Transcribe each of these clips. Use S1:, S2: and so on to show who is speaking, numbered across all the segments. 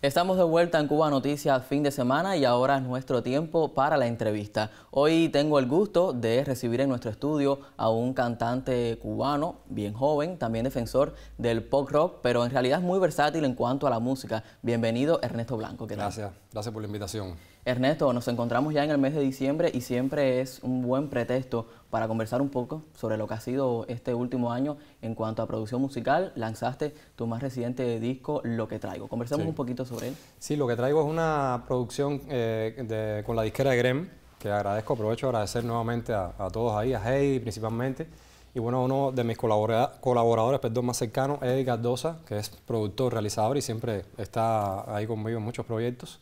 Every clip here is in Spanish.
S1: Estamos de vuelta en Cuba Noticias fin de semana y ahora es nuestro tiempo para la entrevista. Hoy tengo el gusto de recibir en nuestro estudio a un cantante cubano, bien joven, también defensor del pop rock, pero en realidad muy versátil en cuanto a la música. Bienvenido Ernesto Blanco. Gracias, gracias por la invitación. Ernesto, nos encontramos ya en el mes de diciembre y siempre es un buen pretexto para conversar un poco sobre lo que ha sido este último año en cuanto a producción musical. Lanzaste tu más reciente disco, Lo que traigo. Conversemos un poquito sobre él.
S2: Sí, Lo que traigo es una producción eh, con la disquera de Grem, que agradezco, aprovecho de agradecer nuevamente a, todos ahí, a Heidi principalmente. Y bueno, uno de mis colaboradores, perdón, más cercanos Eddie Edgar que es productor, realizador y siempre está ahí conmigo en muchos proyectos.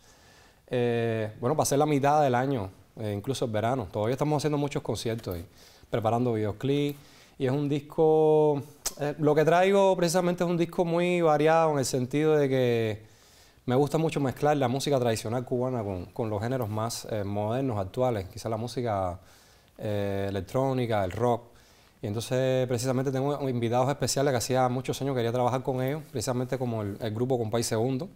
S2: Eh, bueno, va ser la mitad del año, eh, incluso el verano. Todavía estamos haciendo muchos conciertos y preparando videoclips. Y es un disco, eh, lo que traigo precisamente es un disco muy variado en el sentido de que me gusta mucho mezclar la música tradicional cubana con, los géneros más modernos, actuales, Quizás la música electrónica, el rock. Y entonces precisamente tengo invitados especiales que hacía muchos años quería trabajar con ellos, precisamente como el, el grupo Compay Segundo.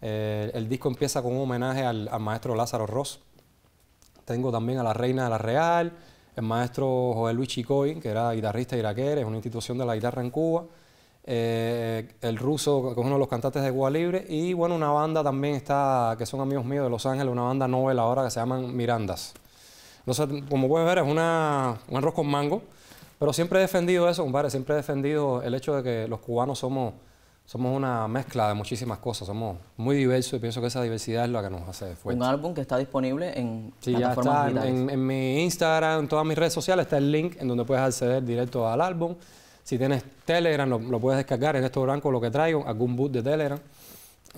S2: Eh, el disco empieza con un homenaje al, maestro Lázaro Ross. Tengo también a la reina de la Real, el maestro Joel Luis Chicoy, que era guitarrista iraquero, es una institución de la guitarra en Cuba. Eh, el ruso, que es uno de los cantantes de Cuba Libre, y bueno, una banda también está, que son amigos míos de Los Ángeles, una banda novel ahora que se llaman Mirandas. Entonces, como puedes ver, es una, un arroz con mango, pero siempre he defendido eso, compadre, siempre he defendido el hecho de que los cubanos somos somos una mezcla de muchísimas cosas, somos muy diversos y pienso que esa diversidad es lo que nos hace fuerte. Un
S1: álbum que está disponible en sí, ya en,
S2: mi Instagram, en todas mis redes sociales está el link en donde puedes acceder directo al álbum. Si tienes Telegram, lo, puedes descargar en esto blanco lo que traigo, algún boot de Telegram.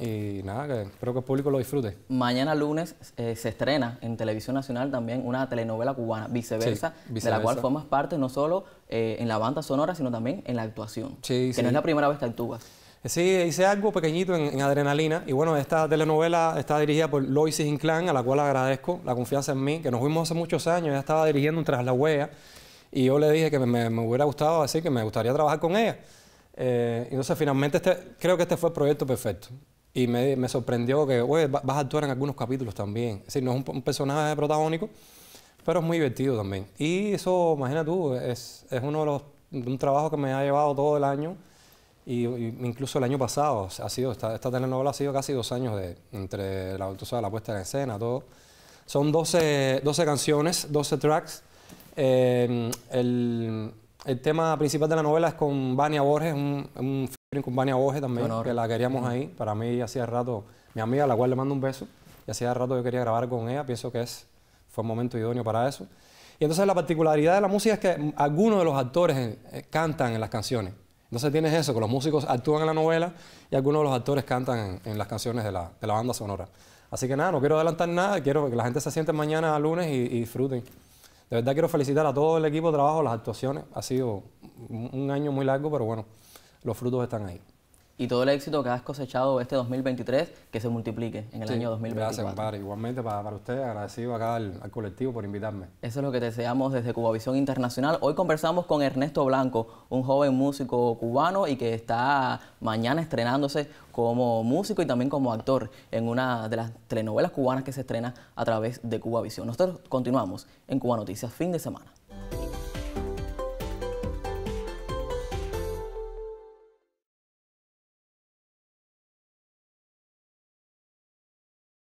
S2: Y nada, que espero que el público lo disfrute.
S1: Mañana lunes eh, se estrena en Televisión Nacional también una telenovela cubana, viceversa, de la cual formas parte no solo eh, en la banda sonora, sino también en la actuación. Sí, que no es la primera vez que actúas.
S2: Sí, hice algo pequeñito en, adrenalina. Y bueno, esta telenovela está dirigida por Lois Inclán, a la cual agradezco la confianza en mí, que nos vimos hace muchos años. Ella estaba dirigiendo un Tras la Huella. Y yo le dije que me, hubiera gustado así que me gustaría trabajar con ella. Eh, entonces, finalmente, este, creo que este fue el proyecto perfecto. Y me, sorprendió que, vas a actuar en algunos capítulos también. Es decir, no es un, personaje protagónico, pero es muy divertido también. Y eso, imagina tú, es, es uno de los, un trabajo que me ha llevado todo el año y, incluso el año pasado ha sido, esta, telenovela ha sido casi dos años de, entre la, tú sabes, la puesta en escena, todo. Son 12, 12 canciones, 12 tracks. Eh, el, el, tema principal de la novela es con Vania Borges, un, un con Vania Borges también, que la queríamos ahí. Para mí hacía rato, mi amiga, a la cual le mando un beso, y hacía rato yo quería grabar con ella, pienso que es, fue un momento idóneo para eso. Y entonces la particularidad de la música es que algunos de los actores eh, cantan en las canciones. Entonces tienes eso, que los músicos actúan en la novela y algunos de los actores cantan en, las canciones de la, de la, banda sonora. Así que nada, no quiero adelantar nada, quiero que la gente se siente mañana a lunes y disfruten. De verdad quiero felicitar a todo el equipo de trabajo, las actuaciones. Ha sido un año muy largo, pero bueno, los frutos están ahí
S1: y todo el éxito que has cosechado este 2023 que se multiplique en el año 2024. Gracias, compadre. Igualmente para, usted, agradecido acá al, colectivo por invitarme. Eso es lo que deseamos desde Cubavisión Internacional. Hoy conversamos con Ernesto Blanco, un joven músico cubano y que está mañana estrenándose como músico y también como actor en una de las telenovelas cubanas que se estrena a través de Cubavisión. Nosotros continuamos en Cuba Noticias, fin de semana.